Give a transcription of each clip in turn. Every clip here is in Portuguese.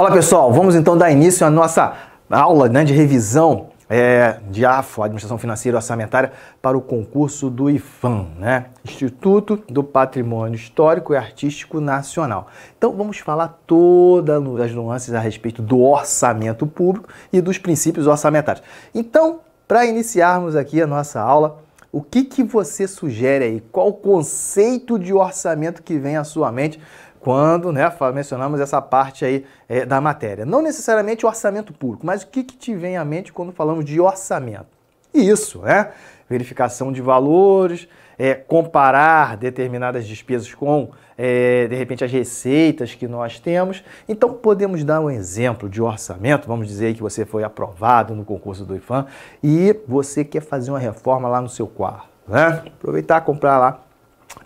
Olá pessoal, vamos então dar início à nossa aula né, de revisão é, de AFO, Administração Financeira e Orçamentária, para o concurso do IFAM, né? Instituto do Patrimônio Histórico e Artístico Nacional. Então vamos falar todas as nuances a respeito do orçamento público e dos princípios orçamentários. Então, para iniciarmos aqui a nossa aula, o que, que você sugere aí? Qual o conceito de orçamento que vem à sua mente quando né, mencionamos essa parte aí é, da matéria. Não necessariamente orçamento público, mas o que, que te vem à mente quando falamos de orçamento? Isso, né? Verificação de valores, é, comparar determinadas despesas com, é, de repente, as receitas que nós temos. Então, podemos dar um exemplo de orçamento. Vamos dizer que você foi aprovado no concurso do IFAM e você quer fazer uma reforma lá no seu quarto. Né? Aproveitar, comprar lá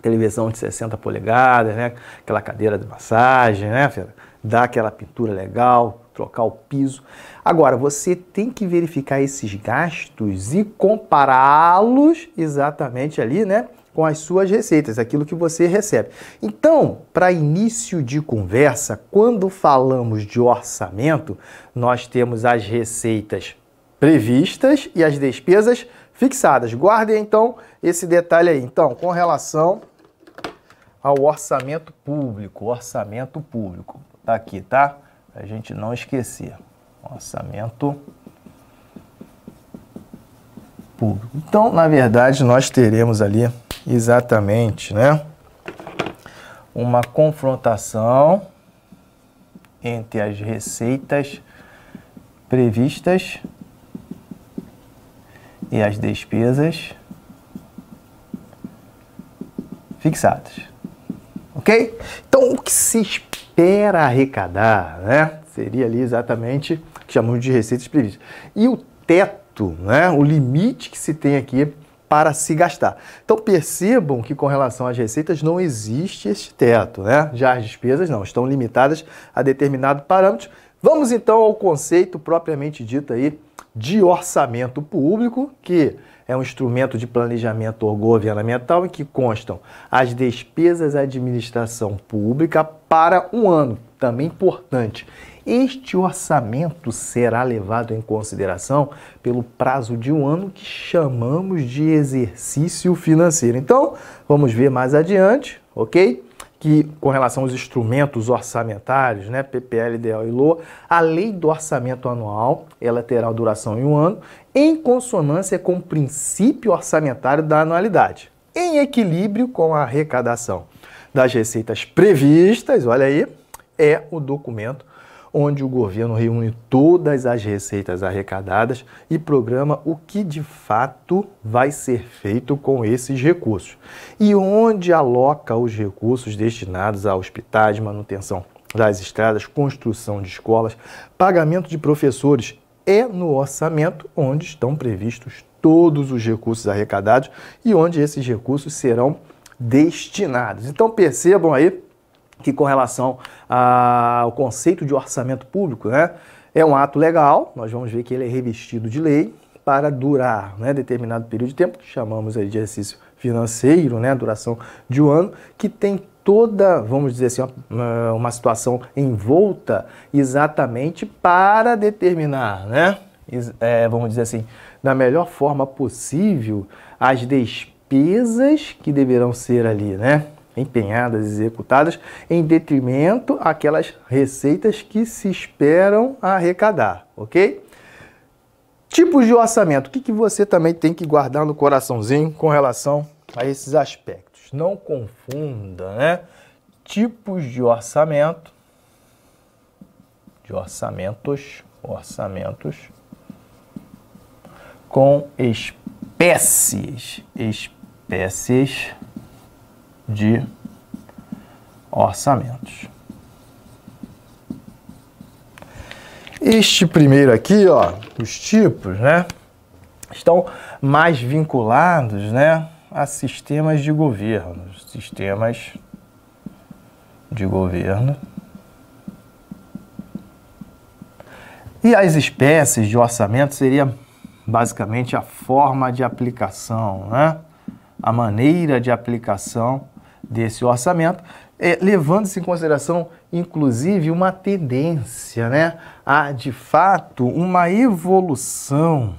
televisão de 60 polegadas, né? aquela cadeira de massagem, né, filha? Dar aquela pintura legal, trocar o piso. Agora, você tem que verificar esses gastos e compará-los exatamente ali, né? Com as suas receitas, aquilo que você recebe. Então, para início de conversa, quando falamos de orçamento, nós temos as receitas previstas e as despesas previstas fixadas. Guardem então esse detalhe aí. Então, com relação ao orçamento público, orçamento público, tá aqui, tá? Pra gente não esquecer. Orçamento público. Então, na verdade, nós teremos ali exatamente, né? Uma confrontação entre as receitas previstas e as despesas fixadas. Ok? Então, o que se espera arrecadar, né? Seria ali exatamente o que chamamos de receitas previstas. E o teto, né? O limite que se tem aqui para se gastar. Então percebam que com relação às receitas não existe este teto, né? Já as despesas não, estão limitadas a determinado parâmetro Vamos então ao conceito propriamente dito aí de orçamento público, que é um instrumento de planejamento governamental em que constam as despesas da administração pública para um ano, também importante. Este orçamento será levado em consideração pelo prazo de um ano que chamamos de exercício financeiro. Então, vamos ver mais adiante, ok? que, com relação aos instrumentos orçamentários, né, PPL, DL e LOA, a lei do orçamento anual, ela terá duração em um ano, em consonância com o princípio orçamentário da anualidade, em equilíbrio com a arrecadação das receitas previstas, olha aí, é o documento onde o governo reúne todas as receitas arrecadadas e programa o que de fato vai ser feito com esses recursos e onde aloca os recursos destinados a hospitais, manutenção das estradas, construção de escolas, pagamento de professores é no orçamento onde estão previstos todos os recursos arrecadados e onde esses recursos serão destinados. Então percebam aí que com relação ao conceito de orçamento público, né, é um ato legal, nós vamos ver que ele é revestido de lei para durar né, determinado período de tempo, que chamamos aí de exercício financeiro, né, duração de um ano, que tem toda, vamos dizer assim, uma, uma situação envolta exatamente para determinar, né, é, vamos dizer assim, da melhor forma possível as despesas que deverão ser ali, né, empenhadas, executadas, em detrimento aquelas receitas que se esperam arrecadar, ok? Tipos de orçamento, o que, que você também tem que guardar no coraçãozinho com relação a esses aspectos? Não confunda, né? Tipos de orçamento, de orçamentos, orçamentos, com espécies, espécies de orçamentos. Este primeiro aqui, ó, os tipos, né, estão mais vinculados, né, a sistemas de governo, sistemas de governo. E as espécies de orçamento seria basicamente a forma de aplicação, né? a maneira de aplicação desse orçamento, é, levando-se em consideração, inclusive, uma tendência né, a, de fato, uma evolução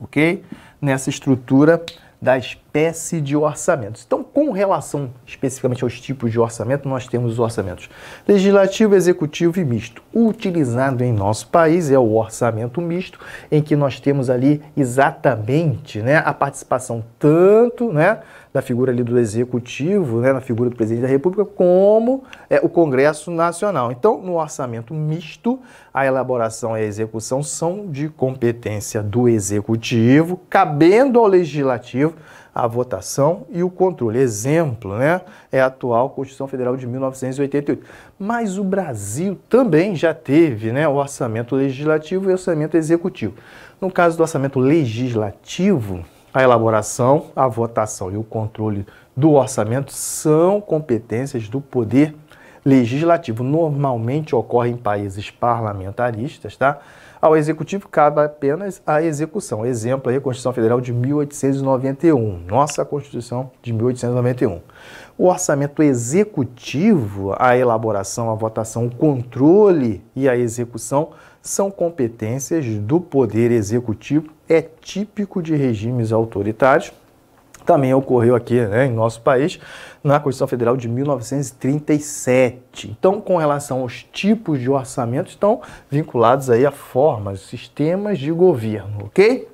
ok, nessa estrutura das espécie de orçamentos. Então, com relação especificamente aos tipos de orçamento, nós temos os orçamentos legislativo, executivo e misto. O utilizado em nosso país é o orçamento misto, em que nós temos ali exatamente né, a participação tanto né, da figura ali do executivo, né, na figura do presidente da República, como é, o Congresso Nacional. Então, no orçamento misto, a elaboração e a execução são de competência do executivo, cabendo ao legislativo a votação e o controle. Exemplo, né, é a atual Constituição Federal de 1988. Mas o Brasil também já teve, né, o orçamento legislativo e orçamento executivo. No caso do orçamento legislativo, a elaboração, a votação e o controle do orçamento são competências do poder legislativo. Normalmente ocorre em países parlamentaristas, tá? Ao Executivo cabe apenas a execução. Exemplo aí, Constituição Federal de 1891, nossa Constituição de 1891. O orçamento executivo, a elaboração, a votação, o controle e a execução são competências do Poder Executivo, é típico de regimes autoritários também ocorreu aqui né, em nosso país, na Constituição Federal de 1937. Então, com relação aos tipos de orçamento, estão vinculados aí a formas, sistemas de governo, ok?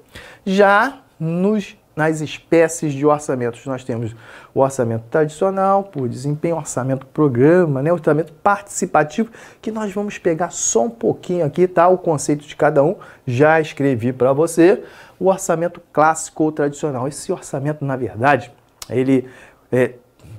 Já nos, nas espécies de orçamentos, nós temos o orçamento tradicional, por desempenho, orçamento programa, né, orçamento participativo, que nós vamos pegar só um pouquinho aqui, tá? O conceito de cada um, já escrevi para você o orçamento clássico ou tradicional. Esse orçamento, na verdade, ele é,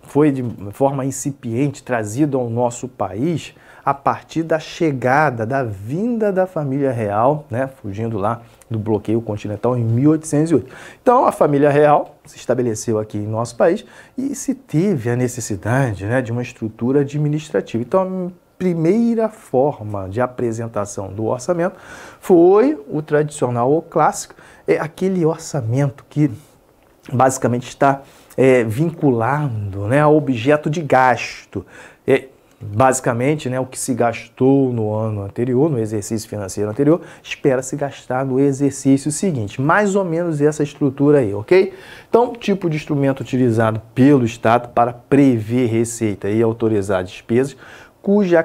foi de forma incipiente trazido ao nosso país a partir da chegada, da vinda da família real, né, fugindo lá do bloqueio continental em 1808. Então a família real se estabeleceu aqui em nosso país e se teve a necessidade né, de uma estrutura administrativa. Então a primeira forma de apresentação do orçamento foi o tradicional ou clássico, é aquele orçamento que basicamente está é, vinculado né, ao objeto de gasto. É, basicamente, né, o que se gastou no ano anterior, no exercício financeiro anterior, espera-se gastar no exercício seguinte. Mais ou menos essa estrutura aí, ok? Então, tipo de instrumento utilizado pelo Estado para prever receita e autorizar despesas, cuja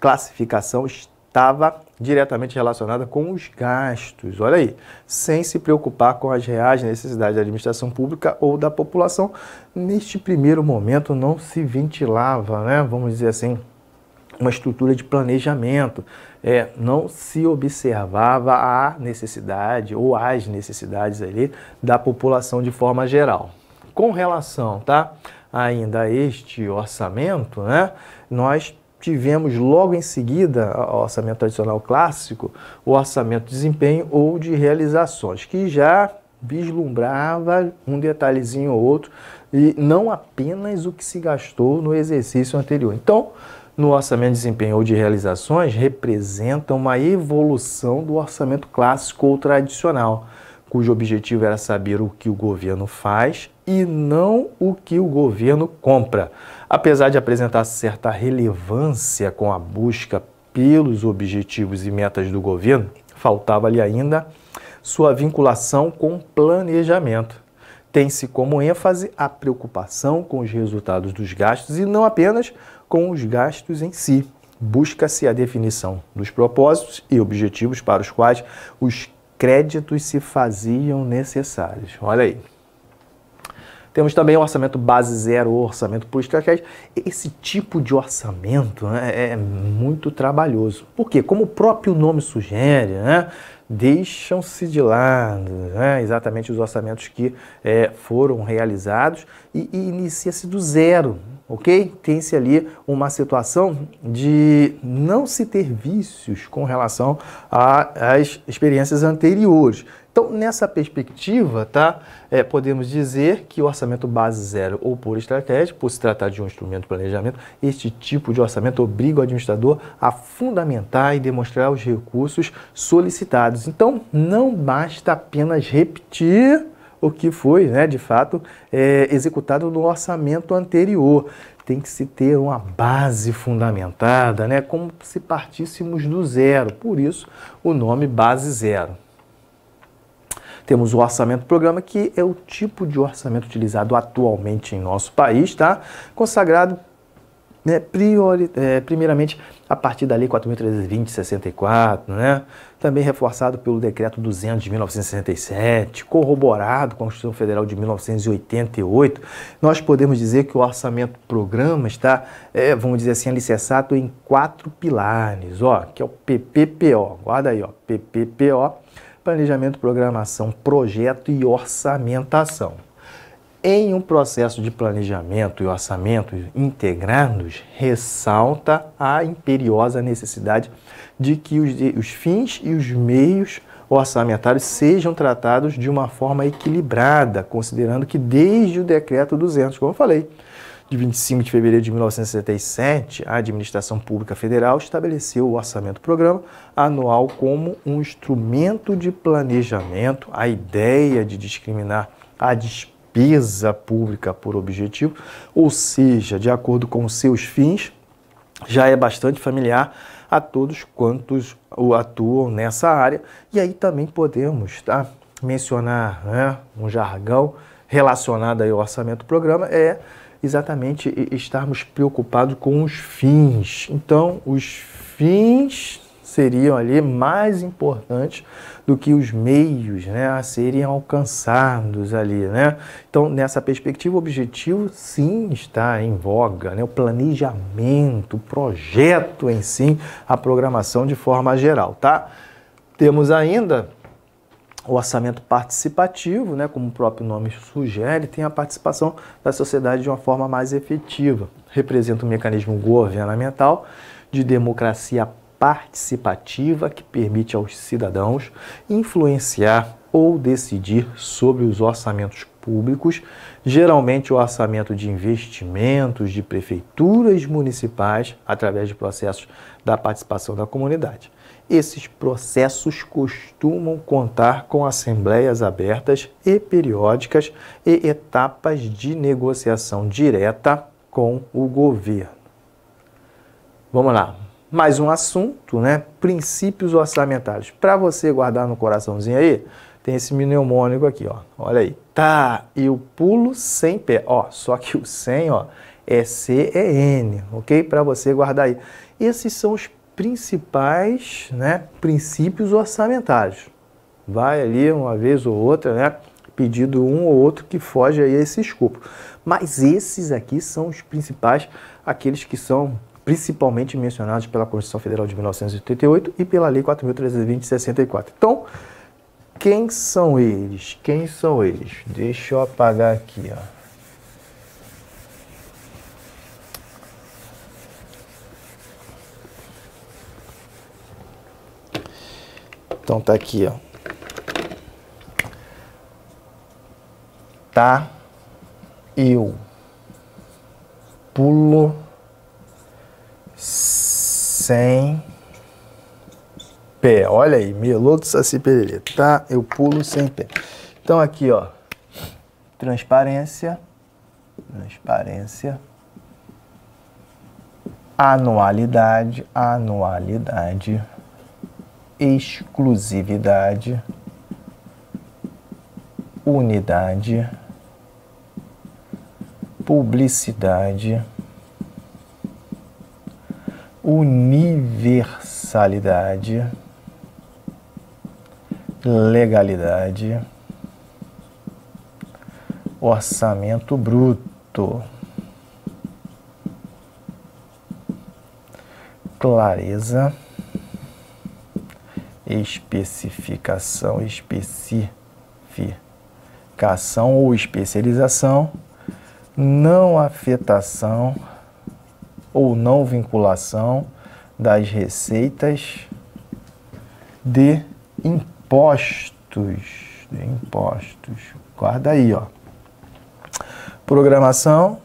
classificação estava diretamente relacionada com os gastos, olha aí, sem se preocupar com as reais necessidades da administração pública ou da população. Neste primeiro momento não se ventilava, né, vamos dizer assim, uma estrutura de planejamento, é, não se observava a necessidade ou as necessidades ali da população de forma geral. Com relação, tá, ainda a este orçamento, né, nós tivemos logo em seguida o orçamento tradicional clássico, o orçamento de desempenho ou de realizações, que já vislumbrava um detalhezinho ou outro e não apenas o que se gastou no exercício anterior. Então, no orçamento de desempenho ou de realizações representa uma evolução do orçamento clássico ou tradicional, cujo objetivo era saber o que o governo faz e não o que o governo compra. Apesar de apresentar certa relevância com a busca pelos objetivos e metas do governo, faltava-lhe ainda sua vinculação com planejamento. Tem-se como ênfase a preocupação com os resultados dos gastos e não apenas com os gastos em si. Busca-se a definição dos propósitos e objetivos para os quais os créditos se faziam necessários. Olha aí. Temos também o orçamento base zero, o orçamento por estratégia. Esse tipo de orçamento né, é, é muito trabalhoso. Por quê? Como o próprio nome sugere, né, deixam-se de lado né, exatamente os orçamentos que é, foram realizados e, e inicia-se do zero, ok? Tem-se ali uma situação de não se ter vícios com relação às experiências anteriores. Então, nessa perspectiva, tá, é, podemos dizer que o orçamento base zero ou por estratégia, por se tratar de um instrumento de planejamento, este tipo de orçamento obriga o administrador a fundamentar e demonstrar os recursos solicitados. Então, não basta apenas repetir o que foi, né, de fato, é, executado no orçamento anterior. Tem que se ter uma base fundamentada, né, como se partíssemos do zero. Por isso, o nome base zero. Temos o orçamento do programa, que é o tipo de orçamento utilizado atualmente em nosso país, tá? Consagrado né, priori, é, primeiramente a partir da Lei 4.320-64, né, também reforçado pelo Decreto 200 de 1967, corroborado com a Constituição Federal de 1988, nós podemos dizer que o orçamento-programa está, é, vamos dizer assim, alicerçado em quatro pilares, ó, que é o PPPO, guarda aí, ó, PPPO, planejamento, programação, projeto e orçamentação. Em um processo de planejamento e orçamento integrados, ressalta a imperiosa necessidade de que os, os fins e os meios orçamentários sejam tratados de uma forma equilibrada, considerando que desde o decreto 200, como eu falei, de 25 de fevereiro de 1967, a Administração Pública Federal estabeleceu o orçamento-programa anual como um instrumento de planejamento. A ideia de discriminar a despesa pública por objetivo, ou seja, de acordo com seus fins, já é bastante familiar a todos quantos atuam nessa área. E aí também podemos tá, mencionar né, um jargão relacionado ao orçamento-programa, é exatamente estarmos preocupados com os fins. Então, os fins seriam ali mais importantes do que os meios né, a serem alcançados ali. Né? Então, nessa perspectiva, o objetivo sim está em voga, né? o planejamento, o projeto em si, a programação de forma geral. Tá? Temos ainda o orçamento participativo, né, como o próprio nome sugere, tem a participação da sociedade de uma forma mais efetiva. Representa um mecanismo governamental de democracia participativa que permite aos cidadãos influenciar ou decidir sobre os orçamentos públicos, geralmente o orçamento de investimentos de prefeituras municipais, através de processos da participação da comunidade. Esses processos costumam contar com assembleias abertas e periódicas e etapas de negociação direta com o governo. Vamos lá. Mais um assunto, né? Princípios orçamentários. Para você guardar no coraçãozinho aí, tem esse mnemônico aqui, ó. Olha aí. Tá, e o pulo sem pé. Ó, só que o sem, ó, é C, é N, ok? Para você guardar aí. Esses são os principais né, princípios orçamentários. Vai ali uma vez ou outra, né? Pedido um ou outro que foge aí a esse escopo. Mas esses aqui são os principais, aqueles que são principalmente mencionados pela Constituição Federal de 1988 e pela Lei 4.320 64. Então, quem são eles? Quem são eles? Deixa eu apagar aqui, ó. Então tá aqui, ó. Tá eu pulo sem pé. Olha aí, meloto do Saci Pererê. Tá eu pulo sem pé. Então aqui, ó. Transparência, transparência, anualidade, anualidade exclusividade, unidade, publicidade, universalidade, legalidade, orçamento bruto, clareza especificação, especificação ou especialização, não afetação ou não vinculação das receitas de impostos, de impostos. Guarda aí, ó. Programação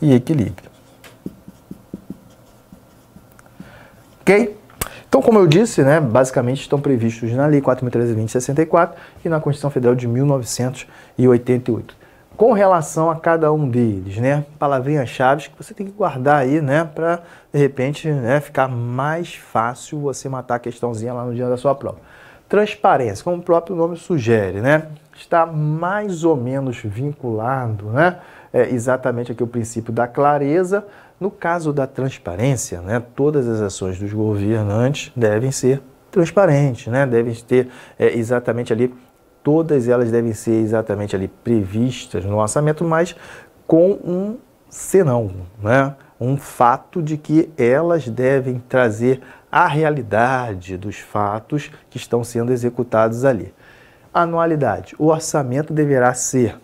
e equilíbrio. Ok? Então, como eu disse, né, basicamente estão previstos na Lei 4.320 64 e na Constituição Federal de 1988. Com relação a cada um deles, né, palavrinhas chaves que você tem que guardar aí, né, para de repente né, ficar mais fácil você matar a questãozinha lá no dia da sua prova. Transparência, como o próprio nome sugere, né, está mais ou menos vinculado, né, é exatamente aqui o princípio da clareza no caso da transparência, né, todas as ações dos governantes devem ser transparentes, né, devem ter é, exatamente ali, todas elas devem ser exatamente ali previstas no orçamento, mas com um senão, né, um fato de que elas devem trazer a realidade dos fatos que estão sendo executados ali. Anualidade. O orçamento deverá ser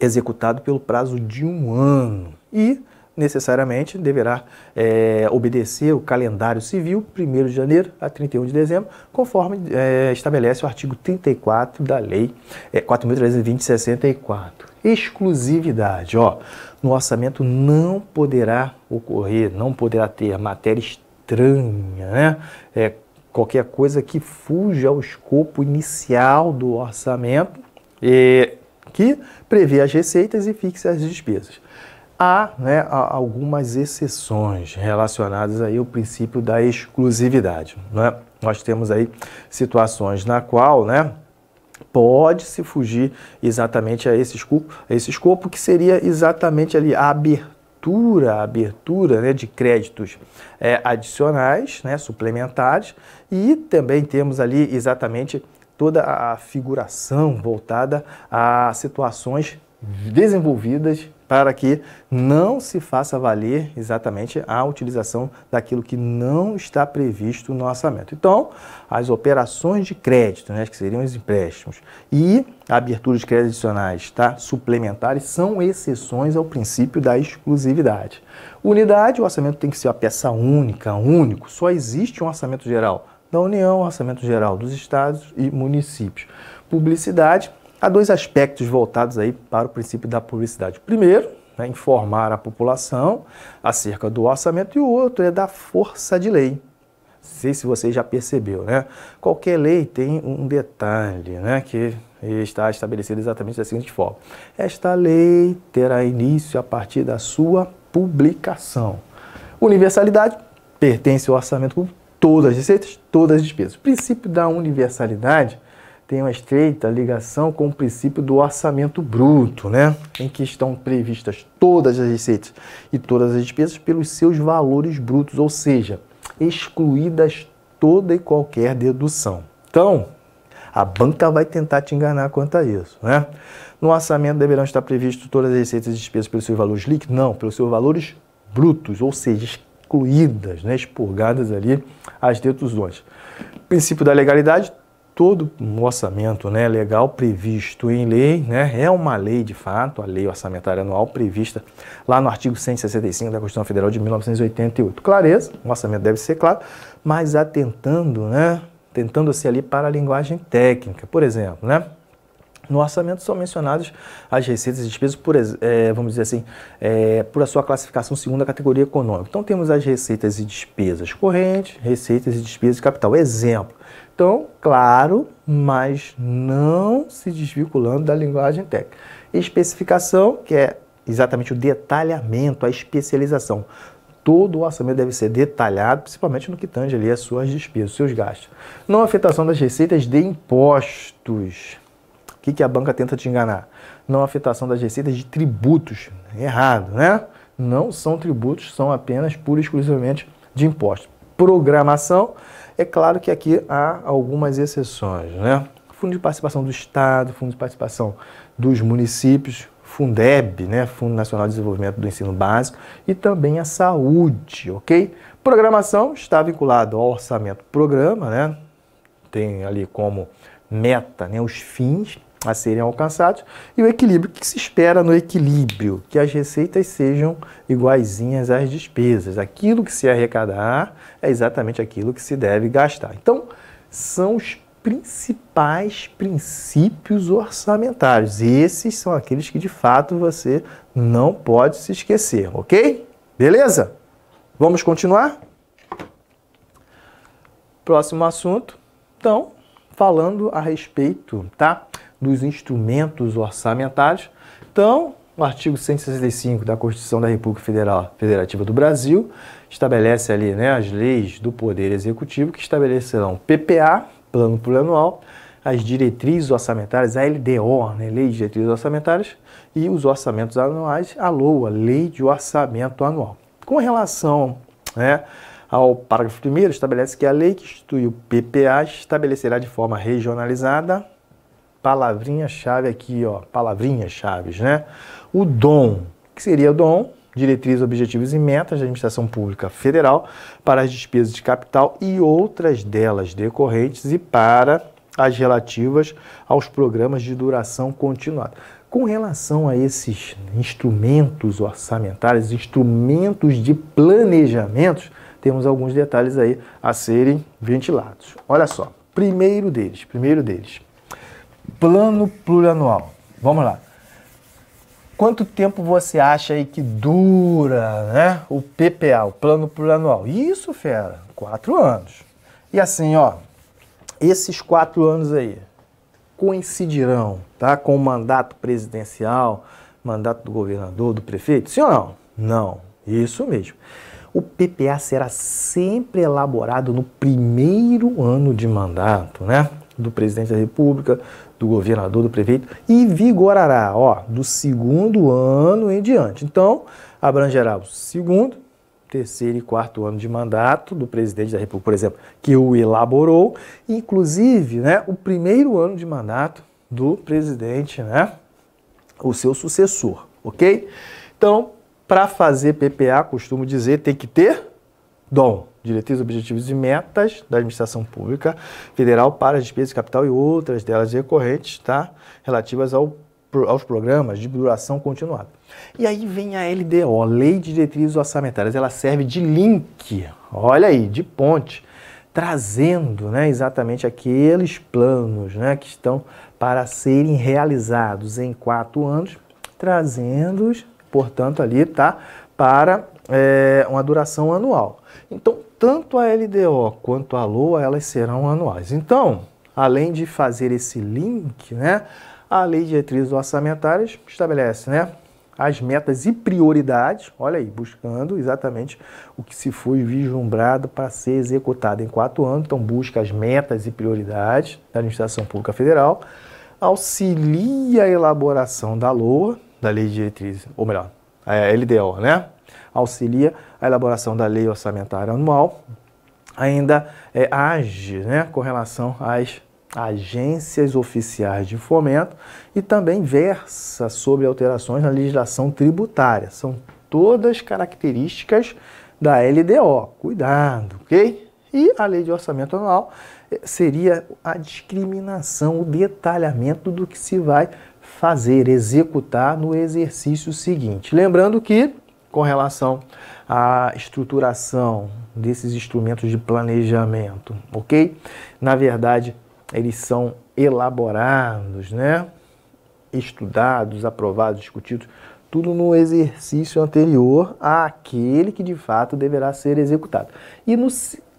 executado pelo prazo de um ano. E necessariamente deverá é, obedecer o calendário civil, 1 de janeiro a 31 de dezembro, conforme é, estabelece o artigo 34 da Lei é, eh, 4.320-64. Exclusividade, ó, no orçamento não poderá ocorrer, não poderá ter matéria estranha, né? É, qualquer coisa que fuja ao escopo inicial do orçamento, que prevê as receitas e fixe as despesas. Há né, algumas exceções relacionadas aí ao princípio da exclusividade. Né? Nós temos aí situações na qual né, pode-se fugir exatamente a esse, escopo, a esse escopo, que seria exatamente ali a abertura, a abertura né, de créditos é, adicionais, né, suplementares, e também temos ali exatamente toda a figuração voltada a situações desenvolvidas para que não se faça valer exatamente a utilização daquilo que não está previsto no orçamento. Então, as operações de crédito, né, que seriam os empréstimos, e aberturas de créditos adicionais tá, suplementares são exceções ao princípio da exclusividade. Unidade, o orçamento tem que ser uma peça única, único, só existe um orçamento geral da União, orçamento geral dos estados e municípios. Publicidade, Há dois aspectos voltados aí para o princípio da publicidade. Primeiro, né, informar a população acerca do orçamento e o outro é da força de lei. Não sei se você já percebeu, né? Qualquer lei tem um detalhe, né? Que está estabelecido exatamente da seguinte forma: esta lei terá início a partir da sua publicação. Universalidade pertence ao orçamento público, todas as receitas, todas as despesas. O princípio da universalidade tem uma estreita ligação com o princípio do orçamento bruto, né? em que estão previstas todas as receitas e todas as despesas pelos seus valores brutos, ou seja, excluídas toda e qualquer dedução. Então, a banca vai tentar te enganar quanto a isso. Né? No orçamento deverão estar previstas todas as receitas e despesas pelos seus valores líquidos? Não, pelos seus valores brutos, ou seja, excluídas, né? expurgadas ali as deduções. Princípio da legalidade, todo um orçamento né, legal previsto em lei, né, é uma lei de fato, a lei orçamentária anual prevista lá no artigo 165 da Constituição Federal de 1988. Clareza, o orçamento deve ser claro, mas atentando, né, tentando-se ali para a linguagem técnica. Por exemplo, né, no orçamento são mencionadas as receitas e despesas, por, é, vamos dizer assim, é, por a sua classificação segundo a categoria econômica. Então temos as receitas e despesas correntes, receitas e despesas de capital. Exemplo, então, claro, mas não se desvinculando da linguagem técnica. Especificação, que é exatamente o detalhamento, a especialização. Todo o orçamento deve ser detalhado, principalmente no que tange ali as suas despesas, seus gastos. Não afetação das receitas de impostos. O que, que a banca tenta te enganar? Não afetação das receitas de tributos. Errado, né? Não são tributos, são apenas pura e exclusivamente de impostos. Programação é claro que aqui há algumas exceções, né? Fundo de participação do Estado, fundo de participação dos municípios, Fundeb, né, Fundo Nacional de Desenvolvimento do Ensino Básico, e também a saúde, ok? Programação está vinculado ao orçamento programa, né? Tem ali como meta, né, os fins a serem alcançados e o equilíbrio que se espera no equilíbrio, que as receitas sejam iguaizinhas às despesas. Aquilo que se arrecadar é exatamente aquilo que se deve gastar. Então, são os principais princípios orçamentários. esses são aqueles que de fato você não pode se esquecer, ok? Beleza? Vamos continuar? Próximo assunto. Então, falando a respeito, tá? Dos instrumentos orçamentários. Então, o artigo 165 da Constituição da República Federal, Federativa do Brasil estabelece ali né, as leis do Poder Executivo que estabelecerão PPA, Plano Plurianual, as diretrizes orçamentárias, a LDO, né, Lei de Diretrizes Orçamentárias, e os orçamentos anuais, a LOA, Lei de Orçamento Anual. Com relação né, ao parágrafo 1 estabelece que a lei que institui o PPA estabelecerá de forma regionalizada, palavrinha-chave aqui, ó, palavrinhas-chaves, né? o DOM, que seria o DOM, Diretrizes, Objetivos e Metas da Administração Pública Federal para as despesas de capital e outras delas decorrentes e para as relativas aos programas de duração continuada. Com relação a esses instrumentos orçamentários, instrumentos de planejamentos, temos alguns detalhes aí a serem ventilados. Olha só, primeiro deles, primeiro deles, plano plurianual. Vamos lá. Quanto tempo você acha aí que dura né, o PPA, o plano plurianual? Isso, fera, quatro anos. E assim, ó, esses quatro anos aí coincidirão tá, com o mandato presidencial, mandato do governador, do prefeito? Sim ou não? Não, isso mesmo. O PPA será sempre elaborado no primeiro ano de mandato, né? Do presidente da República, do governador, do prefeito, e vigorará, ó, do segundo ano em diante. Então, abrangerá o segundo, terceiro e quarto ano de mandato do presidente da República, por exemplo, que o elaborou, inclusive, né, o primeiro ano de mandato do presidente, né, o seu sucessor, ok? Então, para fazer PPA, costumo dizer, tem que ter dom diretrizes, objetivos e metas da administração pública federal para despesas de capital e outras delas recorrentes, tá? Relativas ao, aos programas de duração continuada. E aí vem a LDO, Lei de Diretrizes Orçamentárias. Ela serve de link, olha aí, de ponte, trazendo né, exatamente aqueles planos né, que estão para serem realizados em quatro anos, trazendo-os, portanto, ali, tá? Para é, uma duração anual. Então, tanto a LDO quanto a LOA, elas serão anuais. Então, além de fazer esse link, né, a Lei de Diretrizes Orçamentárias estabelece, né, as metas e prioridades, olha aí, buscando exatamente o que se foi vislumbrado para ser executado em quatro anos, então busca as metas e prioridades da Administração Pública Federal, auxilia a elaboração da LOA, da Lei de Diretrizes, ou melhor, a LDO, né? auxilia a elaboração da lei orçamentária anual, ainda é, age né, com relação às agências oficiais de fomento e também versa sobre alterações na legislação tributária. São todas características da LDO. Cuidado, ok? E a lei de orçamento anual é, seria a discriminação, o detalhamento do que se vai fazer, executar no exercício seguinte. Lembrando que com relação à estruturação desses instrumentos de planejamento, ok? Na verdade, eles são elaborados, né? Estudados, aprovados, discutidos, tudo no exercício anterior àquele que de fato deverá ser executado. E no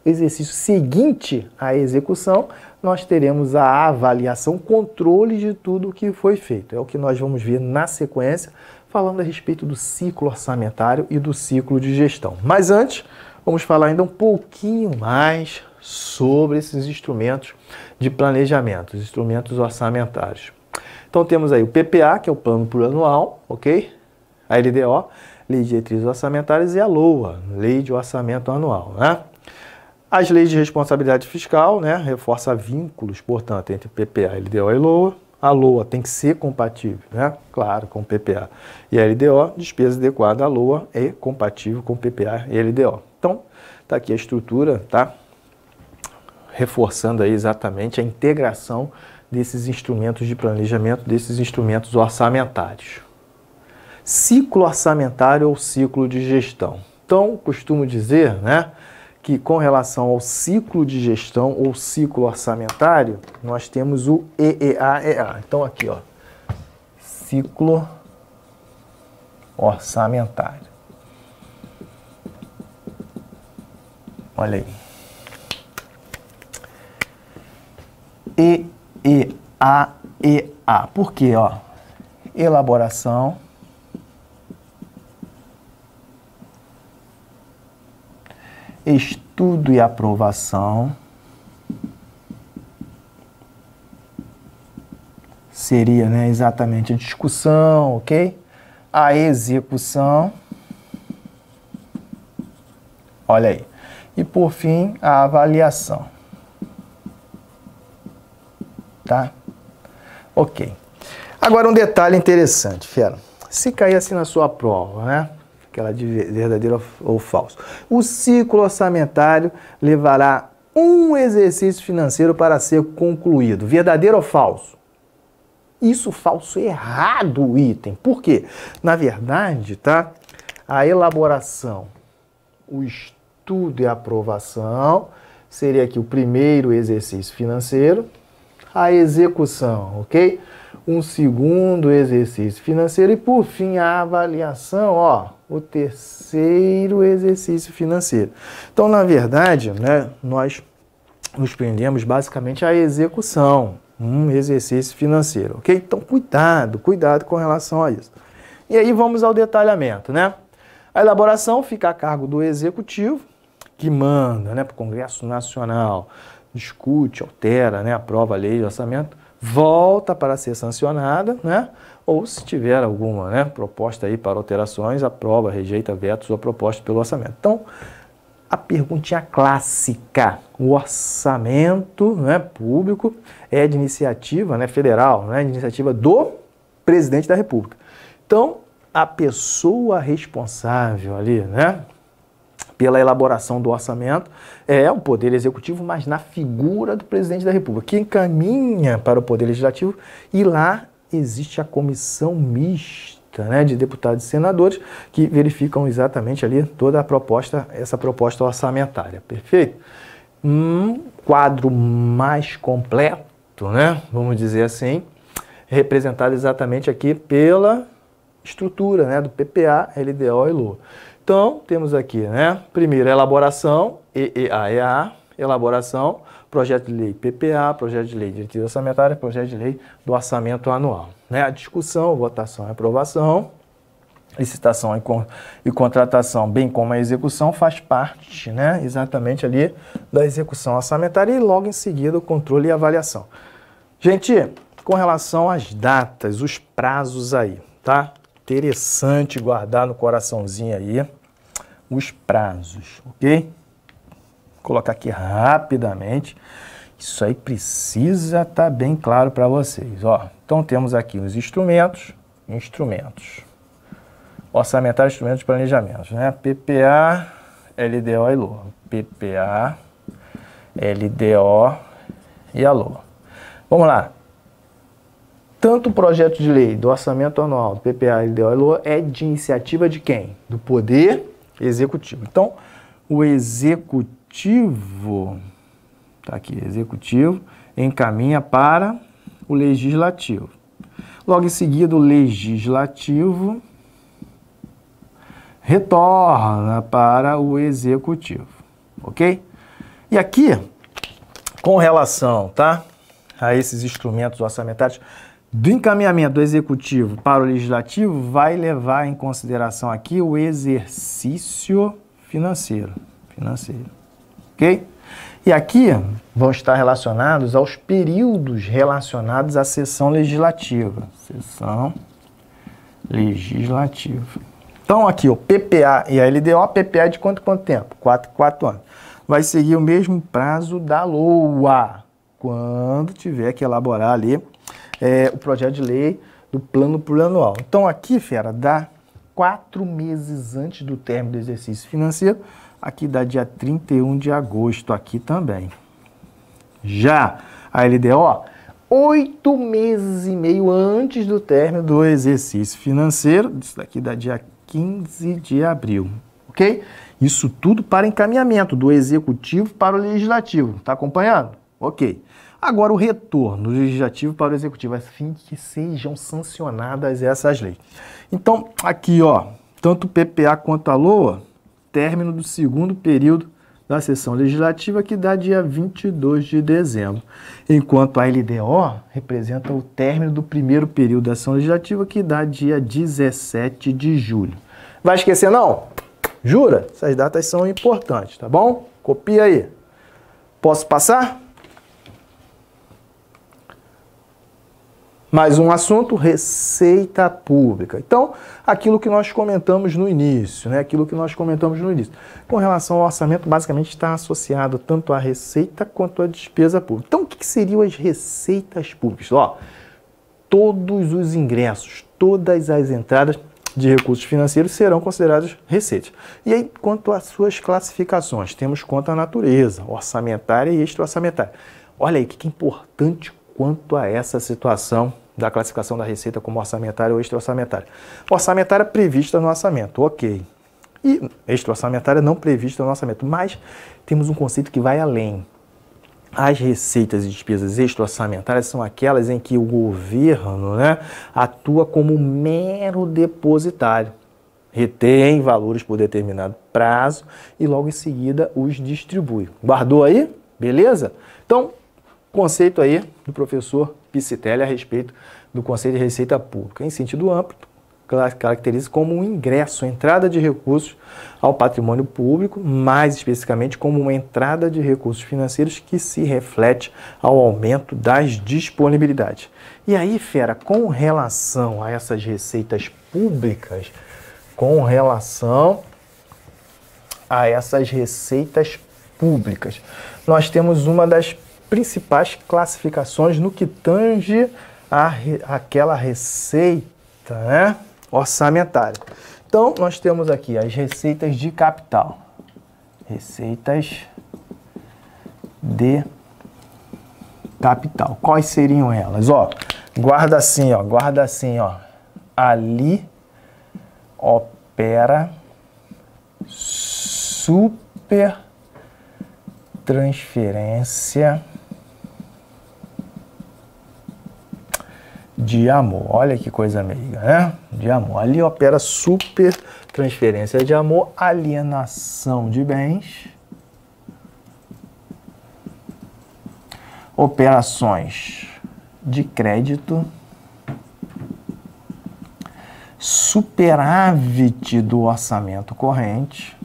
exercício seguinte à execução, nós teremos a avaliação, controle de tudo o que foi feito. É o que nós vamos ver na sequência falando a respeito do ciclo orçamentário e do ciclo de gestão. Mas antes, vamos falar ainda um pouquinho mais sobre esses instrumentos de planejamento, os instrumentos orçamentários. Então temos aí o PPA, que é o plano plurianual, ok? A LDO, Lei de Diretrizes Orçamentárias, e a LOA, Lei de Orçamento Anual, né? As leis de responsabilidade fiscal, né, reforça vínculos, portanto, entre PPA, LDO e LOA a LOA tem que ser compatível, né? Claro, com PPA e LDO, despesa adequada à LOA é compatível com PPA e LDO. Então, tá aqui a estrutura, tá? Reforçando aí exatamente a integração desses instrumentos de planejamento, desses instrumentos orçamentários. Ciclo orçamentário ou ciclo de gestão. Então, costumo dizer, né? que com relação ao ciclo de gestão ou ciclo orçamentário, nós temos o EEAEA. Então aqui, ó, ciclo orçamentário. Olha aí. EEAEA. Por quê, ó? Elaboração estudo e aprovação seria né, exatamente a discussão, ok? A execução, olha aí. E por fim, a avaliação, tá? Ok. Agora um detalhe interessante, Fera. Se cair assim na sua prova, né? aquela é de verdadeiro ou falso. O ciclo orçamentário levará um exercício financeiro para ser concluído, verdadeiro ou falso? Isso falso é errado o item. Por quê? Na verdade, tá? A elaboração, o estudo e aprovação seria aqui o primeiro exercício financeiro, a execução, OK? Um segundo exercício financeiro e por fim a avaliação, ó, o terceiro exercício financeiro. Então, na verdade, né, nós nos prendemos basicamente à execução, um exercício financeiro, ok? Então, cuidado, cuidado com relação a isso. E aí vamos ao detalhamento, né? A elaboração fica a cargo do executivo, que manda né, para o Congresso Nacional, discute, altera, né, aprova a lei de orçamento, volta para ser sancionada, né? ou se tiver alguma né, proposta aí para alterações, aprova, rejeita, veto sua proposta pelo orçamento. Então, a perguntinha clássica, o orçamento né, público é de iniciativa né, federal, né, de iniciativa do presidente da república. Então, a pessoa responsável ali, né, pela elaboração do orçamento é o Poder Executivo, mas na figura do Presidente da República, que encaminha para o Poder Legislativo e lá existe a comissão mista né, de deputados e senadores que verificam exatamente ali toda a proposta, essa proposta orçamentária, perfeito? Um quadro mais completo, né, vamos dizer assim, representado exatamente aqui pela estrutura né, do PPA, LDO e LUA. Então, temos aqui, né, primeiro, elaboração, EEA, elaboração, projeto de lei PPA, projeto de lei de diretriz orçamentária, projeto de lei do orçamento anual. Né? A discussão, votação e aprovação, licitação e, con e contratação, bem como a execução, faz parte né, exatamente ali da execução orçamentária e logo em seguida o controle e avaliação. Gente, com relação às datas, os prazos aí, tá? Interessante guardar no coraçãozinho aí os prazos, ok? colocar aqui rapidamente. Isso aí precisa estar tá bem claro para vocês. Ó, então temos aqui os instrumentos, instrumentos. Orçamentar instrumentos de planejamento, né? PPA, LDO e LOA. PPA, LDO e a LOA. Vamos lá. Tanto o projeto de lei do orçamento anual do PPA, LDO e LOA é de iniciativa de quem? Do Poder Executivo. Então, o Executivo executivo, tá aqui, executivo, encaminha para o legislativo. Logo em seguida, o legislativo retorna para o executivo, ok? E aqui, com relação, tá, a esses instrumentos orçamentários, do encaminhamento do executivo para o legislativo vai levar em consideração aqui o exercício financeiro, financeiro ok? E aqui vão estar relacionados aos períodos relacionados à sessão legislativa. Sessão legislativa. Então, aqui, o PPA e a LDO, PPA de quanto quanto tempo? 4, 4 anos. Vai seguir o mesmo prazo da LOA, quando tiver que elaborar ali é, o projeto de lei do plano plurianual. Então, aqui, fera, dá quatro meses antes do término do exercício financeiro, Aqui dá dia 31 de agosto, aqui também. Já a LDO, oito meses e meio antes do término do exercício financeiro, isso daqui dá dia 15 de abril, ok? Isso tudo para encaminhamento do executivo para o legislativo, tá acompanhando? Ok. Agora o retorno do legislativo para o executivo, a fim de que sejam sancionadas essas leis. Então, aqui, ó, tanto o PPA quanto a LOA, término do segundo período da sessão legislativa, que dá dia 22 de dezembro, enquanto a LDO representa o término do primeiro período da sessão legislativa, que dá dia 17 de julho. Vai esquecer, não? Jura? Essas datas são importantes, tá bom? Copia aí. Posso passar? Mais um assunto, receita pública. Então, aquilo que nós comentamos no início, né? Aquilo que nós comentamos no início. Com relação ao orçamento, basicamente está associado tanto à receita quanto à despesa pública. Então, o que, seriam as receitas públicas? Ó, todos os ingressos, todas as entradas de recursos financeiros serão consideradas receitas. E aí, quanto às suas classificações, temos conta natureza, orçamentária e extra-orçamentária. Olha aí que, que é importante quanto a essa situação da classificação da receita como orçamentária ou extra-orçamentária. Orçamentária prevista no orçamento, ok. E extra-orçamentária não prevista no orçamento, mas temos um conceito que vai além. As receitas e despesas extra-orçamentárias são aquelas em que o governo né, atua como mero depositário, retém valores por determinado prazo e logo em seguida os distribui. Guardou aí? Beleza? Então, conceito aí do professor Piscitelli a respeito do Conselho de Receita Pública. Em sentido amplo, caracteriza como um ingresso, entrada de recursos ao patrimônio público, mais especificamente como uma entrada de recursos financeiros que se reflete ao aumento das disponibilidades. E aí, fera, com relação a essas receitas públicas, com relação a essas receitas públicas, nós temos uma das principais classificações no que tange a, aquela receita né? orçamentária. Então, nós temos aqui as receitas de capital. Receitas de capital. Quais seriam elas? Ó, guarda assim, ó, guarda assim, ó. Ali opera super transferência de amor. Olha que coisa meiga, né? De amor. Ali opera super transferência de amor, alienação de bens, operações de crédito, superávit do orçamento corrente.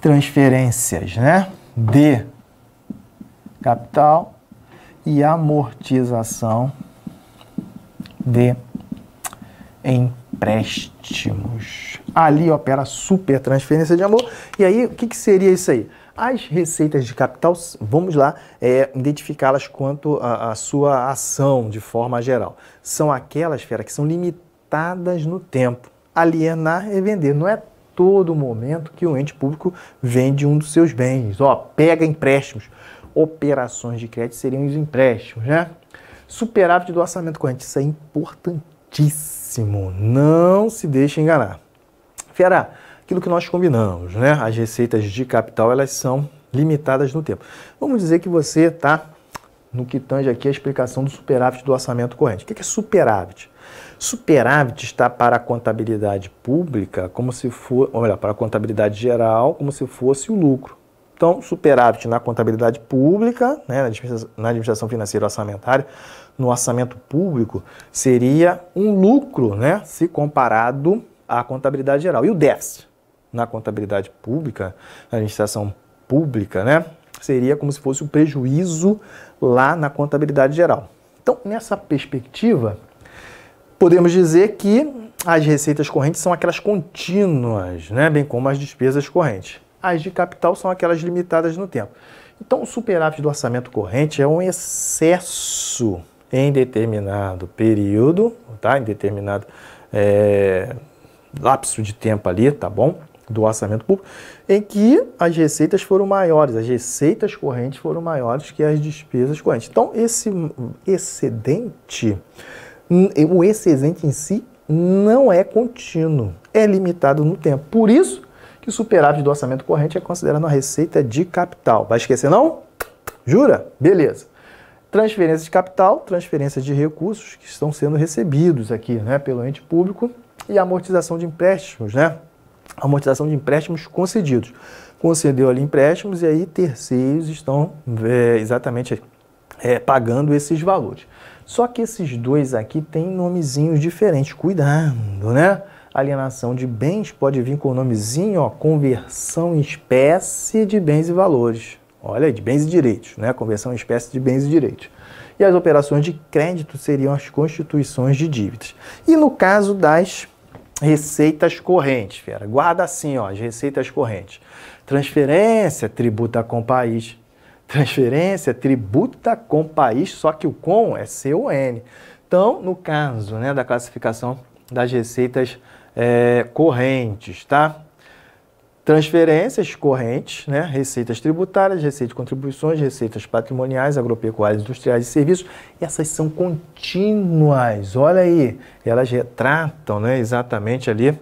Transferências, né? De capital e amortização de empréstimos. Ali opera super transferência de amor. E aí, o que, que seria isso aí? As receitas de capital, vamos lá, é, identificá-las quanto à sua ação de forma geral. São aquelas, fera, que são limitadas no tempo. Alienar e é vender. Não é todo momento que o ente público vende um dos seus bens. Ó, pega empréstimos operações de crédito seriam os empréstimos, né? Superávit do orçamento corrente, isso é importantíssimo, não se deixe enganar. Fera, aquilo que nós combinamos, né? As receitas de capital, elas são limitadas no tempo. Vamos dizer que você está no que tange aqui a explicação do superávit do orçamento corrente. O que é superávit? Superávit está para a contabilidade pública como se for, olha, para a contabilidade geral, como se fosse o lucro. Então, superávit na contabilidade pública, né, na administração financeira orçamentária, no orçamento público, seria um lucro, né, se comparado à contabilidade geral. E o déficit na contabilidade pública, na administração pública, né, seria como se fosse o um prejuízo lá na contabilidade geral. Então, nessa perspectiva, podemos dizer que as receitas correntes são aquelas contínuas, né, bem como as despesas correntes. As de capital são aquelas limitadas no tempo. Então, o superávit do orçamento corrente é um excesso em determinado período, tá? em determinado é, lapso de tempo ali, tá bom? Do orçamento público, em que as receitas foram maiores, as receitas correntes foram maiores que as despesas correntes. Então, esse excedente, hum, o excedente em si não é contínuo, é limitado no tempo. Por isso que o superávit do orçamento corrente é considerado uma receita de capital. Vai esquecer não? Jura? Beleza. Transferência de capital, transferência de recursos que estão sendo recebidos aqui, né, pelo ente público e amortização de empréstimos, né? Amortização de empréstimos concedidos. Concedeu ali empréstimos e aí terceiros estão é, exatamente é, pagando esses valores. Só que esses dois aqui têm nomezinhos diferentes, cuidado, né? alienação de bens pode vir com o nomezinho, ó, conversão em espécie de bens e valores. Olha, de bens e direitos, né? Conversão em espécie de bens e direitos. E as operações de crédito seriam as constituições de dívidas. E no caso das receitas correntes, fera, guarda assim, ó, as receitas correntes. Transferência tributa com o país. Transferência tributa com o país, só que o com é C-O-N. Então, no caso né, da classificação das receitas é, correntes, tá? Transferências correntes, né? receitas tributárias, receitas de contribuições, receitas patrimoniais, agropecuárias, industriais e serviços. E essas são contínuas, olha aí, elas retratam né, exatamente ali